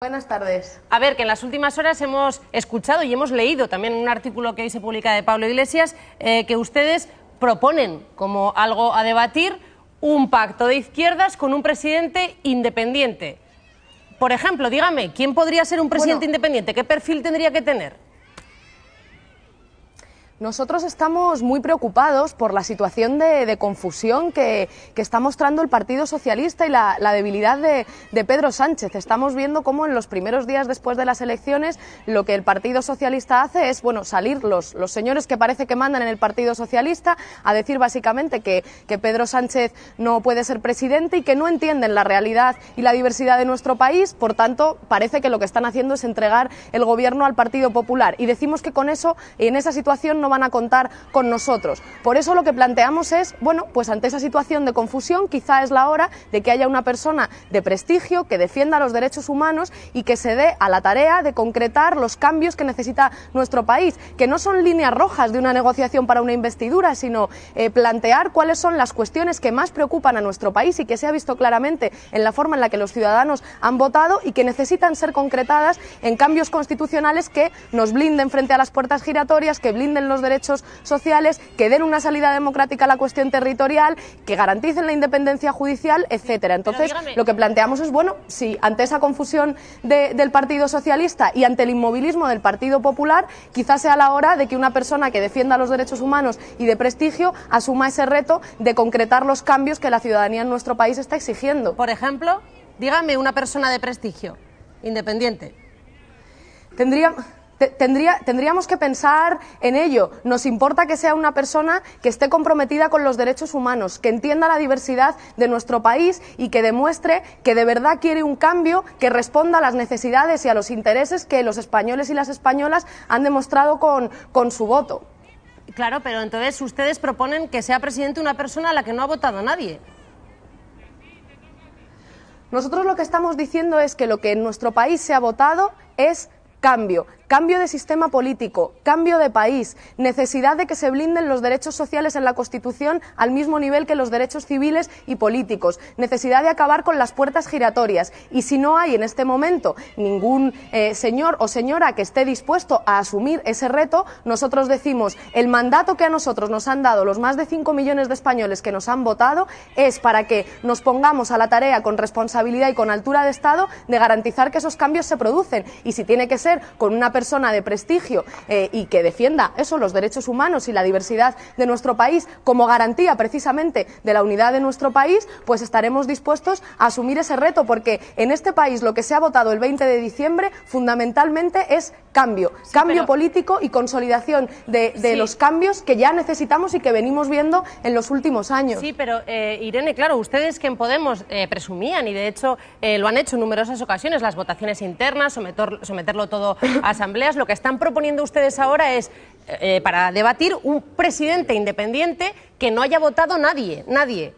Buenas tardes. A ver, que en las últimas horas hemos escuchado y hemos leído también un artículo que hoy se publica de Pablo Iglesias eh, que ustedes proponen como algo a debatir un pacto de izquierdas con un presidente independiente. Por ejemplo, dígame, ¿quién podría ser un presidente independiente? ¿Qué perfil tendría que tener? Nosotros estamos muy preocupados por la situación de, confusión que, está mostrando el Partido Socialista y la, debilidad de, Pedro Sánchez. Estamos viendo cómo en los primeros días después de las elecciones lo que el Partido Socialista hace es bueno salir los, señores que parece que mandan en el Partido Socialista a decir básicamente que, que Pedro Sánchez no puede ser presidente y que no entienden la realidad y la diversidad de nuestro país. Por tanto, parece que lo que están haciendo es entregar el gobierno al Partido Popular. Y decimos que con eso, en esa situación, no van a contar con nosotros. Por eso lo que planteamos es, bueno, pues ante esa situación de confusión, quizá es la hora de que haya una persona de prestigio que defienda los derechos humanos y que se dé a la tarea de concretar los cambios que necesita nuestro país, que no son líneas rojas de una negociación para una investidura, sino eh, plantear cuáles son las cuestiones que más preocupan a nuestro país y que se ha visto claramente en la forma en la que los ciudadanos han votado y que necesitan ser concretadas en cambios constitucionales que nos blinden frente a las puertas giratorias, que blinden los derechos sociales, que den una salida democrática a la cuestión territorial, que garanticen la independencia judicial, etcétera. Entonces, lo que planteamos es, bueno, si ante esa confusión del Partido Socialista y ante el inmovilismo del Partido Popular, quizás sea la hora de que una persona que defienda los derechos humanos y de prestigio asuma ese reto de concretar los cambios que la ciudadanía en nuestro país está exigiendo. Por ejemplo, dígame una persona de prestigio, independiente. Tendría tendríamos que pensar en ello. Nos importa que sea una persona que esté comprometida con los derechos humanos, que entienda la diversidad de nuestro país y que demuestre que de verdad quiere un cambio que responda a las necesidades y a los intereses que los españoles y las españolas han demostrado con su voto. Claro, pero entonces ustedes proponen que sea presidente una persona a la que no ha votado nadie. Nosotros lo que estamos diciendo es que lo que en nuestro país se ha votado es cambio. Cambio de sistema político, cambio de país, necesidad de que se blinden los derechos sociales en la Constitución al mismo nivel que los derechos civiles y políticos, necesidad de acabar con las puertas giratorias. Y si no hay en este momento ningún eh, señor o señora que esté dispuesto a asumir ese reto, nosotros decimos el mandato que a nosotros nos han dado los más de 5 millones de españoles que nos han votado es para que nos pongamos a la tarea con responsabilidad y con altura de Estado de garantizar que esos cambios se producen. Y si tiene que ser con una persona de prestigio eh, y que defienda eso, los derechos humanos y la diversidad de nuestro país como garantía precisamente de la unidad de nuestro país, pues estaremos dispuestos a asumir ese reto, porque en este país lo que se ha votado el 20 de diciembre fundamentalmente es cambio, cambio político y consolidación de, los cambios que ya necesitamos y que venimos viendo en los últimos años. Sí, pero eh, Irene, claro, ustedes que en Podemos eh, presumían y de hecho lo han hecho en numerosas ocasiones, las votaciones internas, someterlo todo a san asambleas, lo que están proponiendo ustedes ahora es eh, para debatir un presidente independiente que no haya votado nadie, nadie.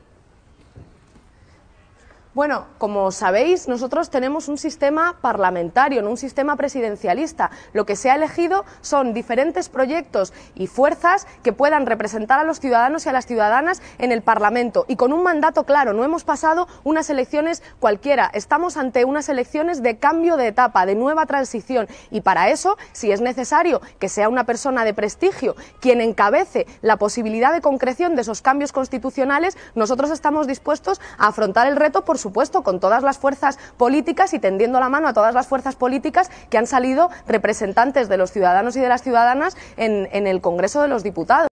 Bueno, como sabéis, nosotros tenemos un sistema parlamentario, no un sistema presidencialista. Lo que se ha elegido son diferentes proyectos y fuerzas que puedan representar a los ciudadanos y a las ciudadanas en el Parlamento y con un mandato claro. No hemos pasado unas elecciones cualquiera. Estamos ante unas elecciones de cambio de etapa, de nueva transición. Y para eso, si es necesario que sea una persona de prestigio quien encabece la posibilidad de concreción de esos cambios constitucionales, nosotros estamos dispuestos a afrontar el reto por supuesto, con todas las fuerzas políticas y tendiendo la mano a todas las fuerzas políticas que han salido representantes de los ciudadanos y de las ciudadanas en, en el Congreso de los Diputados.